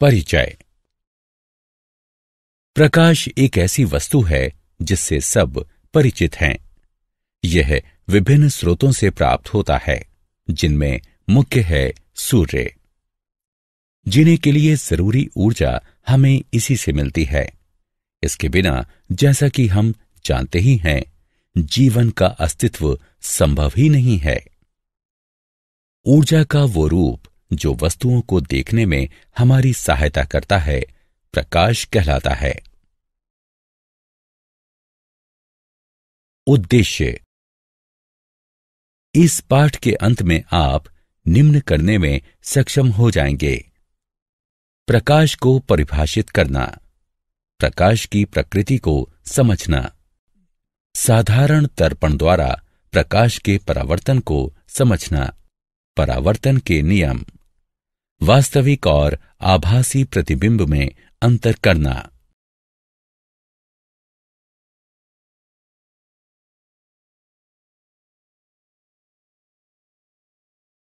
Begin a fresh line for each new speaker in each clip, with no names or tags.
परिचय प्रकाश एक ऐसी वस्तु है जिससे सब परिचित हैं यह विभिन्न स्रोतों से प्राप्त होता है जिनमें मुख्य है सूर्य जीने के लिए जरूरी ऊर्जा हमें इसी से मिलती है इसके बिना जैसा कि हम जानते ही हैं जीवन का अस्तित्व संभव ही नहीं है ऊर्जा का वो रूप जो वस्तुओं को देखने में
हमारी सहायता करता है प्रकाश कहलाता है उद्देश्य इस पाठ के अंत में आप निम्न करने में सक्षम हो जाएंगे
प्रकाश को परिभाषित करना प्रकाश की प्रकृति को समझना साधारण तर्पण द्वारा प्रकाश के परावर्तन को समझना परावर्तन के नियम वास्तविक और
आभासी प्रतिबिंब में अंतर करना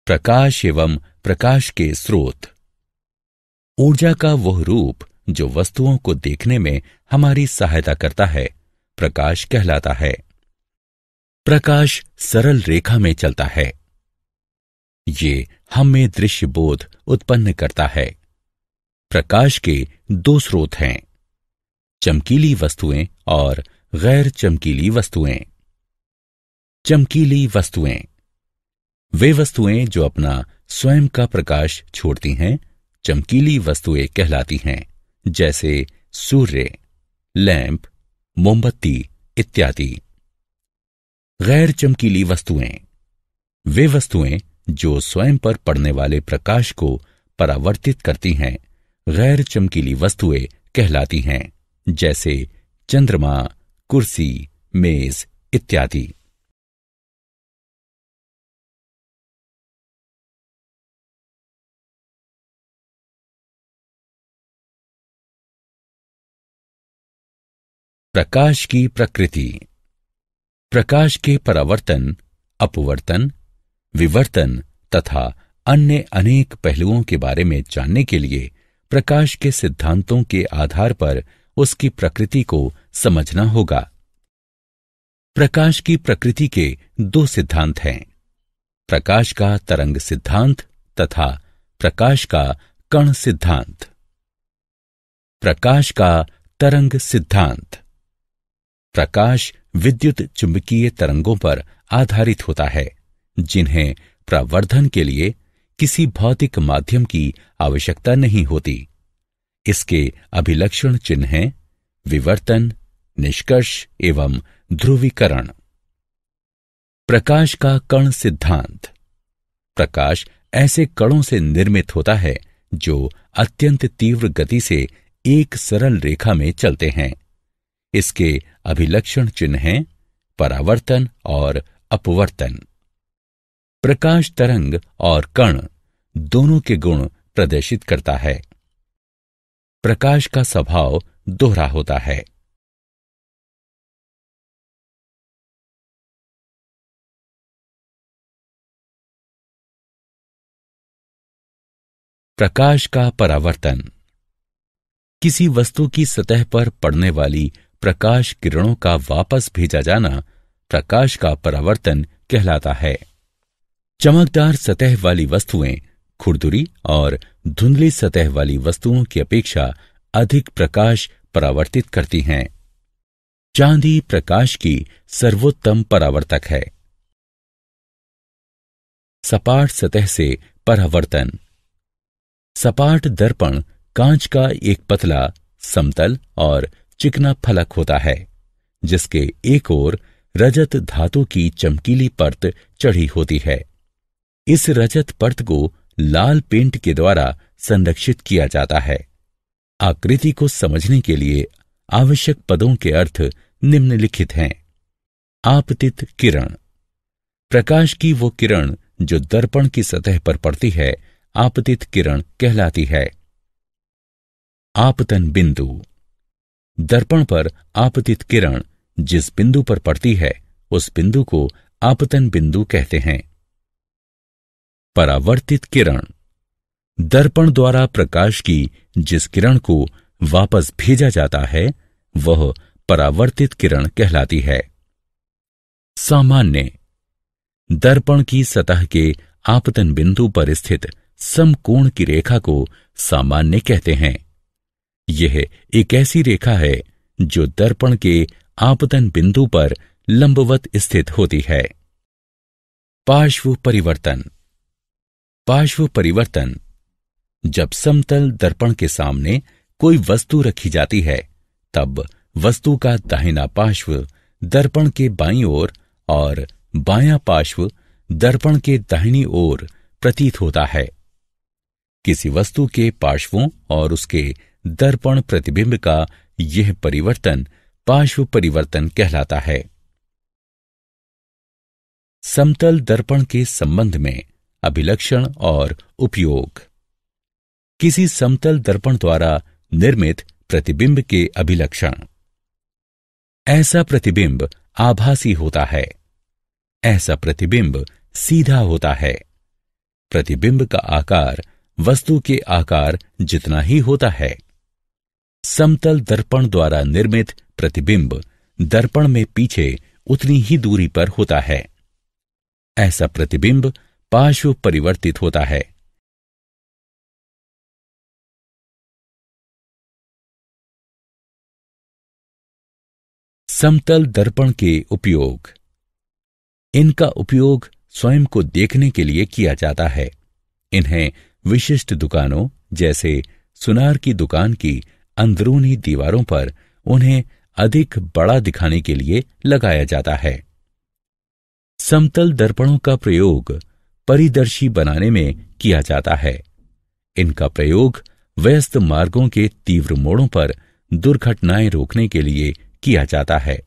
प्रकाश एवं प्रकाश के स्रोत
ऊर्जा का वह रूप जो वस्तुओं को देखने में हमारी सहायता करता है प्रकाश कहलाता है प्रकाश सरल रेखा में चलता है ये हम में दृश्य बोध उत्पन्न करता है प्रकाश के दो स्रोत हैं चमकीली वस्तुएं और गैर चमकीली वस्तुएं चमकीली वस्तुएं वे वस्तुएं जो अपना स्वयं का प्रकाश छोड़ती हैं चमकीली वस्तुएं कहलाती हैं जैसे सूर्य लैंप मोमबत्ती इत्यादि गैर चमकीली वस्तुएं वे वस्तुएं जो स्वयं पर पड़ने वाले प्रकाश को परावर्तित करती हैं गैर चमकीली वस्तुएं कहलाती हैं जैसे चंद्रमा
कुर्सी मेज इत्यादि प्रकाश की प्रकृति प्रकाश के परावर्तन अपवर्तन
विवर्तन तथा अन्य अनेक पहलुओं के बारे में जानने के लिए प्रकाश के सिद्धांतों के आधार पर उसकी प्रकृति को समझना होगा प्रकाश की प्रकृति के दो सिद्धांत हैं प्रकाश का तरंग सिद्धांत तथा प्रकाश का कण सिद्धांत प्रकाश का तरंग सिद्धांत प्रकाश विद्युत चुंबकीय तरंगों पर आधारित होता है जिन्हें प्रवर्धन के लिए किसी भौतिक माध्यम की आवश्यकता नहीं होती इसके अभिलक्षण चिन्ह हैं विवर्तन निष्कर्ष एवं ध्रुवीकरण प्रकाश का कण सिद्धांत प्रकाश ऐसे कणों से निर्मित होता है जो अत्यंत तीव्र गति से एक सरल रेखा में चलते हैं इसके अभिलक्षण चिन्ह हैं परावर्तन और अपवर्तन प्रकाश तरंग और कण दोनों के गुण प्रदर्शित करता है
प्रकाश का स्वभाव दोहरा होता है प्रकाश का परावर्तन किसी वस्तु की सतह पर पड़ने वाली प्रकाश
किरणों का वापस भेजा जाना प्रकाश का परावर्तन कहलाता है चमकदार सतह वाली वस्तुएं खुरदुरी और धुंधली सतह वाली वस्तुओं की अपेक्षा अधिक प्रकाश परावर्तित करती हैं चांदी प्रकाश की सर्वोत्तम परावर्तक है सपाट सतह से परावर्तन सपाट दर्पण कांच का एक पतला समतल और चिकना फलक होता है जिसके एक ओर रजत धातु की चमकीली परत चढ़ी होती है इस रजत पर्त को लाल पेंट के द्वारा संरक्षित किया जाता है आकृति को समझने के लिए आवश्यक पदों के अर्थ निम्नलिखित हैं आपतित किरण प्रकाश की वो किरण जो दर्पण की सतह पर पड़ती है आपतित किरण कहलाती है आपतन बिंदु दर्पण पर आपतित किरण जिस बिंदु पर पड़ती है उस बिंदु को आपतन बिंदु कहते हैं परावर्तित किरण दर्पण द्वारा प्रकाश की जिस किरण को वापस भेजा जाता है वह परावर्तित किरण कहलाती है सामान्य दर्पण की सतह के आपतन बिंदु पर स्थित समकोण की रेखा को सामान्य कहते हैं यह एक ऐसी रेखा है जो दर्पण के आपतन बिंदु पर लंबवत स्थित होती है पार्श्व परिवर्तन पार्श्व परिवर्तन जब समतल दर्पण के सामने कोई वस्तु रखी जाती है तब वस्तु का दाहिना पार्श्व दर्पण के बाई ओर और, और बायां पार्श्व दर्पण के दाहिनी ओर प्रतीत होता है किसी वस्तु के पार्श्वों और उसके दर्पण प्रतिबिंब का यह परिवर्तन पार्श्व परिवर्तन कहलाता है समतल दर्पण के संबंध में अभिलक्षण और उपयोग किसी समतल दर्पण द्वारा निर्मित प्रतिबिंब के अभिलक्षण ऐसा प्रतिबिंब आभासी होता है ऐसा प्रतिबिंब सीधा होता है प्रतिबिंब का आकार वस्तु के आकार जितना ही होता है समतल दर्पण द्वारा निर्मित प्रतिबिंब दर्पण में पीछे उतनी ही दूरी पर होता है ऐसा प्रतिबिंब
पार्श्व परिवर्तित होता है समतल दर्पण के उपयोग इनका उपयोग स्वयं को
देखने के लिए किया जाता है इन्हें विशिष्ट दुकानों जैसे सुनार की दुकान की अंदरूनी दीवारों पर उन्हें अधिक बड़ा दिखाने के लिए लगाया जाता है समतल दर्पणों का प्रयोग परिदर्शी बनाने में किया जाता है इनका प्रयोग व्यस्त मार्गों के तीव्र मोड़ों पर दुर्घटनाएं रोकने के लिए किया जाता है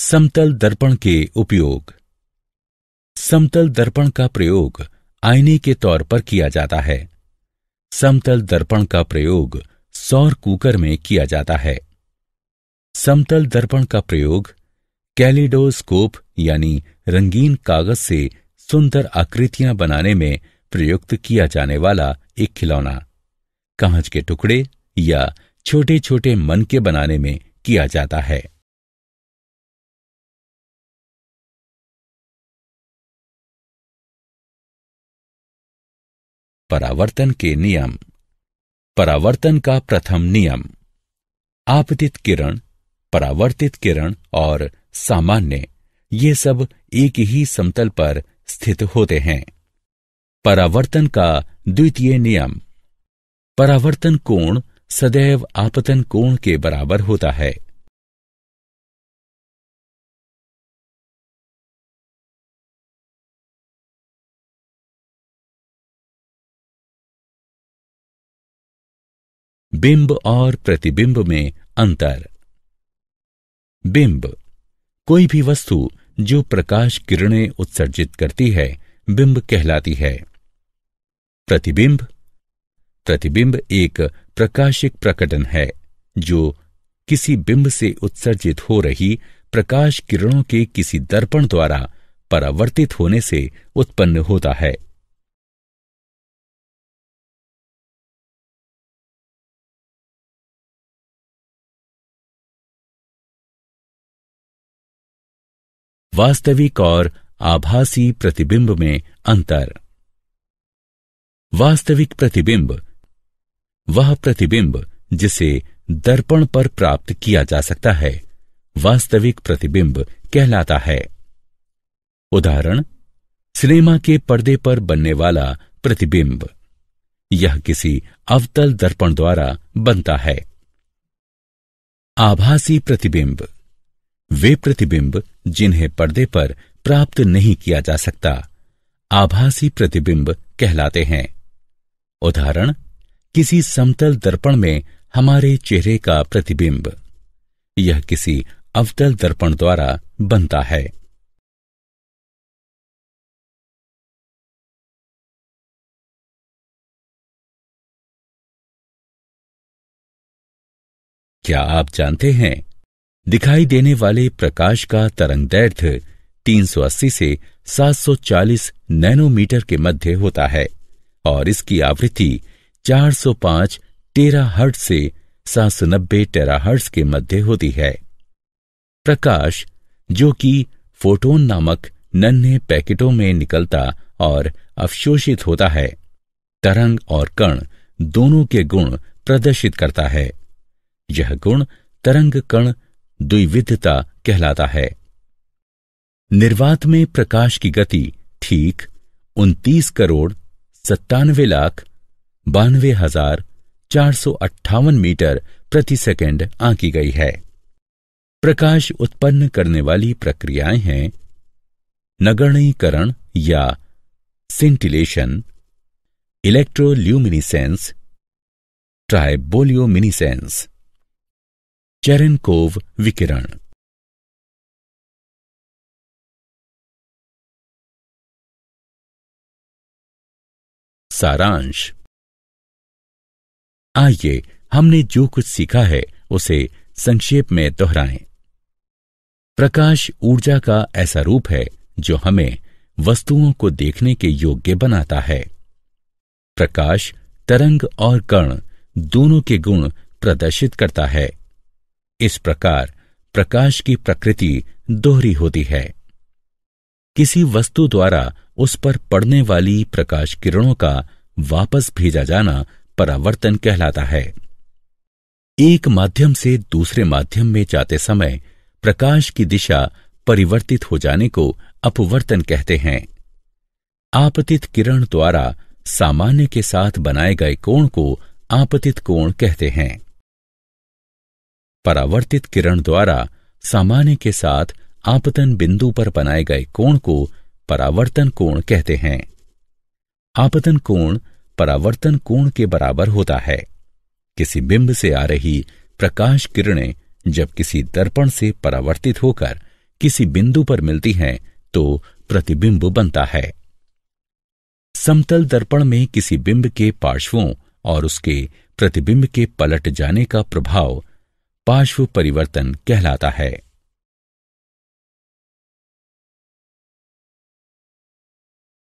समतल दर्पण के उपयोग समतल दर्पण का प्रयोग आईने के तौर पर किया जाता है समतल दर्पण का प्रयोग सौर कुकर में किया जाता है समतल दर्पण का प्रयोग कैलिडोस्कोप यानी रंगीन कागज से सुंदर आकृतियां बनाने में प्रयुक्त किया जाने वाला एक खिलौना
कांच के टुकड़े या छोटे छोटे मन के बनाने में किया जाता है परावर्तन के नियम परावर्तन का प्रथम नियम आपतित किरण
परावर्तित किरण और सामान्य ये सब एक ही समतल पर स्थित होते हैं परावर्तन का द्वितीय नियम
परावर्तन कोण सदैव आपतन कोण के बराबर होता है बिंब और प्रतिबिंब में अंतर
बिंब कोई भी वस्तु जो प्रकाश किरणें उत्सर्जित करती है बिंब कहलाती है प्रतिबिंब प्रतिबिंब एक प्रकाशिक प्रकटन है जो किसी बिंब से उत्सर्जित हो रही प्रकाश किरणों के किसी दर्पण द्वारा परावर्तित
होने से उत्पन्न होता है वास्तविक और आभासी प्रतिबिंब में अंतर वास्तविक प्रतिबिंब
वह प्रतिबिंब जिसे दर्पण पर प्राप्त किया जा सकता है वास्तविक प्रतिबिंब कहलाता है उदाहरण सिनेमा के पर्दे पर बनने वाला प्रतिबिंब यह किसी अवतल दर्पण द्वारा बनता है आभासी प्रतिबिंब वे प्रतिबिंब जिन्हें पर्दे पर प्राप्त नहीं किया जा सकता आभासी प्रतिबिंब कहलाते हैं उदाहरण किसी समतल दर्पण में हमारे चेहरे का प्रतिबिंब यह
किसी अवतल दर्पण द्वारा बनता है क्या आप जानते हैं दिखाई देने वाले प्रकाश का तरंग तरंगदैर्ध्य तीन से
740 नैनोमीटर के मध्य होता है और इसकी आवृत्ति 405 हर्ट से सात सौ टेराहर्ट्स के मध्य होती है प्रकाश जो कि फोटोन नामक नन्हे पैकेटों में निकलता और अवशोषित होता है तरंग और कण दोनों के गुण प्रदर्शित करता है यह गुण तरंग कण द्विविधता कहलाता है निर्वात में प्रकाश की गति ठीक उनतीस करोड़ सत्तानवे लाख बानवे हजार चार सौ अट्ठावन मीटर प्रति सेकंड आंकी गई है प्रकाश उत्पन्न करने वाली प्रक्रियाएं हैं नगणीकरण या सिंटिलेशन इलेक्ट्रोल्यूमिनिसेंस
ट्राइबोलियोमिनिसेंस चेरेनकोव विकिरण सारांश आइए हमने जो कुछ सीखा है उसे संक्षेप में
दोहराएं। प्रकाश ऊर्जा का ऐसा रूप है जो हमें वस्तुओं को देखने के योग्य बनाता है प्रकाश तरंग और कण दोनों के गुण प्रदर्शित करता है इस प्रकार प्रकाश की प्रकृति दोहरी होती है किसी वस्तु द्वारा उस पर पड़ने वाली प्रकाश किरणों का वापस भेजा जाना परावर्तन कहलाता है एक माध्यम से दूसरे माध्यम में जाते समय प्रकाश की दिशा परिवर्तित हो जाने को अपवर्तन कहते हैं आपतित किरण द्वारा सामान्य के साथ बनाए गए कोण को आपतित कोण कहते हैं परावर्तित किरण द्वारा सामान्य के साथ आपतन बिंदु पर बनाए गए कोण को परावर्तन कोण कहते हैं आपतन कोण परावर्तन कोण के बराबर होता है किसी बिंब से आ रही प्रकाश किरणें जब किसी दर्पण से परावर्तित होकर किसी बिंदु पर मिलती हैं तो प्रतिबिंब बनता है समतल दर्पण में किसी बिंब के पार्श्वों
और उसके प्रतिबिंब के पलट जाने का प्रभाव पार्श्व परिवर्तन कहलाता है